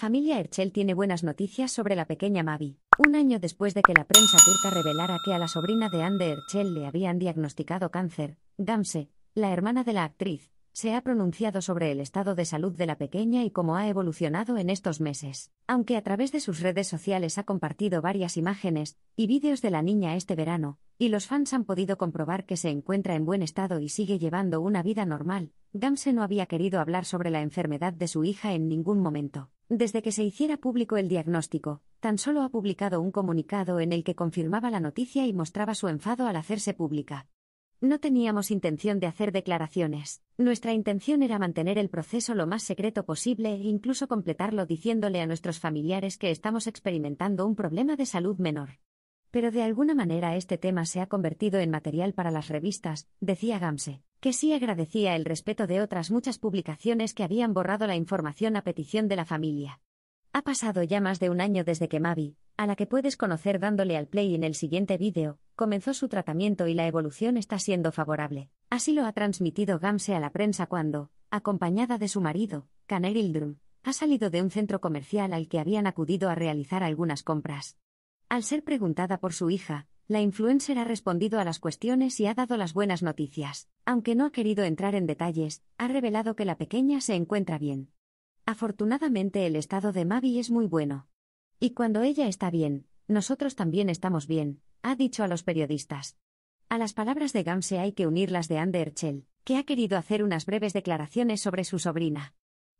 familia Erchell tiene buenas noticias sobre la pequeña Mavi. Un año después de que la prensa turca revelara que a la sobrina de Ande Erchell le habían diagnosticado cáncer, Gamse, la hermana de la actriz, se ha pronunciado sobre el estado de salud de la pequeña y cómo ha evolucionado en estos meses. Aunque a través de sus redes sociales ha compartido varias imágenes y vídeos de la niña este verano, y los fans han podido comprobar que se encuentra en buen estado y sigue llevando una vida normal, Gamse no había querido hablar sobre la enfermedad de su hija en ningún momento. Desde que se hiciera público el diagnóstico, tan solo ha publicado un comunicado en el que confirmaba la noticia y mostraba su enfado al hacerse pública. No teníamos intención de hacer declaraciones. Nuestra intención era mantener el proceso lo más secreto posible e incluso completarlo diciéndole a nuestros familiares que estamos experimentando un problema de salud menor. Pero de alguna manera este tema se ha convertido en material para las revistas, decía Gamse que sí agradecía el respeto de otras muchas publicaciones que habían borrado la información a petición de la familia. Ha pasado ya más de un año desde que Mavi, a la que puedes conocer dándole al play en el siguiente vídeo, comenzó su tratamiento y la evolución está siendo favorable. Así lo ha transmitido Gamse a la prensa cuando, acompañada de su marido, Canerildrum, ha salido de un centro comercial al que habían acudido a realizar algunas compras. Al ser preguntada por su hija, la influencer ha respondido a las cuestiones y ha dado las buenas noticias. Aunque no ha querido entrar en detalles, ha revelado que la pequeña se encuentra bien. Afortunadamente el estado de Mavi es muy bueno. Y cuando ella está bien, nosotros también estamos bien, ha dicho a los periodistas. A las palabras de Gamse hay que unir las de Anderchel, que ha querido hacer unas breves declaraciones sobre su sobrina.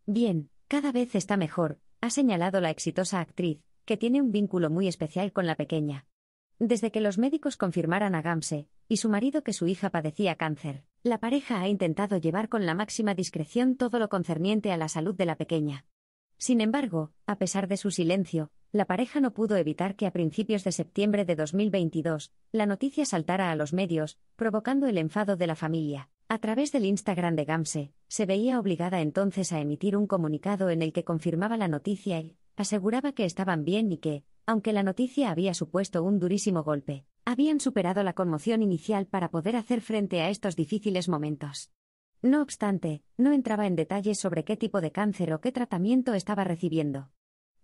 Bien, cada vez está mejor, ha señalado la exitosa actriz, que tiene un vínculo muy especial con la pequeña, desde que los médicos confirmaran a Gamse y su marido que su hija padecía cáncer, la pareja ha intentado llevar con la máxima discreción todo lo concerniente a la salud de la pequeña. Sin embargo, a pesar de su silencio, la pareja no pudo evitar que a principios de septiembre de 2022, la noticia saltara a los medios, provocando el enfado de la familia. A través del Instagram de Gamse, se veía obligada entonces a emitir un comunicado en el que confirmaba la noticia y, Aseguraba que estaban bien y que, aunque la noticia había supuesto un durísimo golpe, habían superado la conmoción inicial para poder hacer frente a estos difíciles momentos. No obstante, no entraba en detalles sobre qué tipo de cáncer o qué tratamiento estaba recibiendo.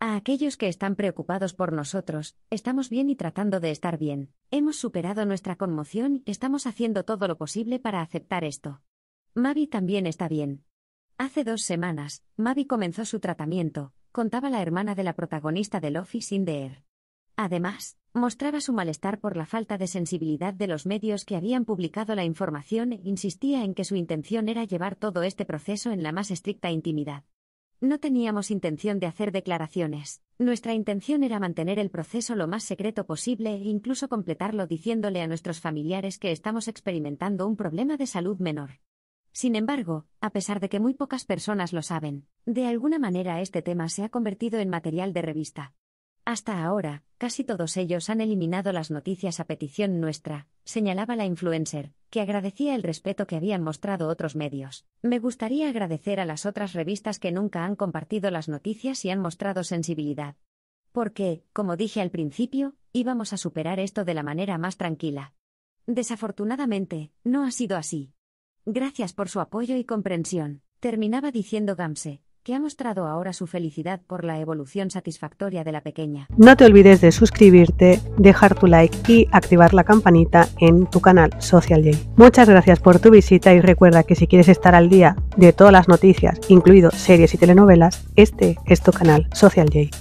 A aquellos que están preocupados por nosotros, estamos bien y tratando de estar bien. Hemos superado nuestra conmoción y estamos haciendo todo lo posible para aceptar esto. Mavi también está bien. Hace dos semanas, Mavi comenzó su tratamiento, contaba la hermana de la protagonista del Office in the Además, mostraba su malestar por la falta de sensibilidad de los medios que habían publicado la información e insistía en que su intención era llevar todo este proceso en la más estricta intimidad. No teníamos intención de hacer declaraciones. Nuestra intención era mantener el proceso lo más secreto posible e incluso completarlo diciéndole a nuestros familiares que estamos experimentando un problema de salud menor. Sin embargo, a pesar de que muy pocas personas lo saben, de alguna manera este tema se ha convertido en material de revista. Hasta ahora, casi todos ellos han eliminado las noticias a petición nuestra, señalaba la influencer, que agradecía el respeto que habían mostrado otros medios. Me gustaría agradecer a las otras revistas que nunca han compartido las noticias y han mostrado sensibilidad. Porque, como dije al principio, íbamos a superar esto de la manera más tranquila. Desafortunadamente, no ha sido así. Gracias por su apoyo y comprensión, terminaba diciendo Gamse, que ha mostrado ahora su felicidad por la evolución satisfactoria de la pequeña. No te olvides de suscribirte, dejar tu like y activar la campanita en tu canal Social J. Muchas gracias por tu visita y recuerda que si quieres estar al día de todas las noticias, incluido series y telenovelas, este es tu canal Social J.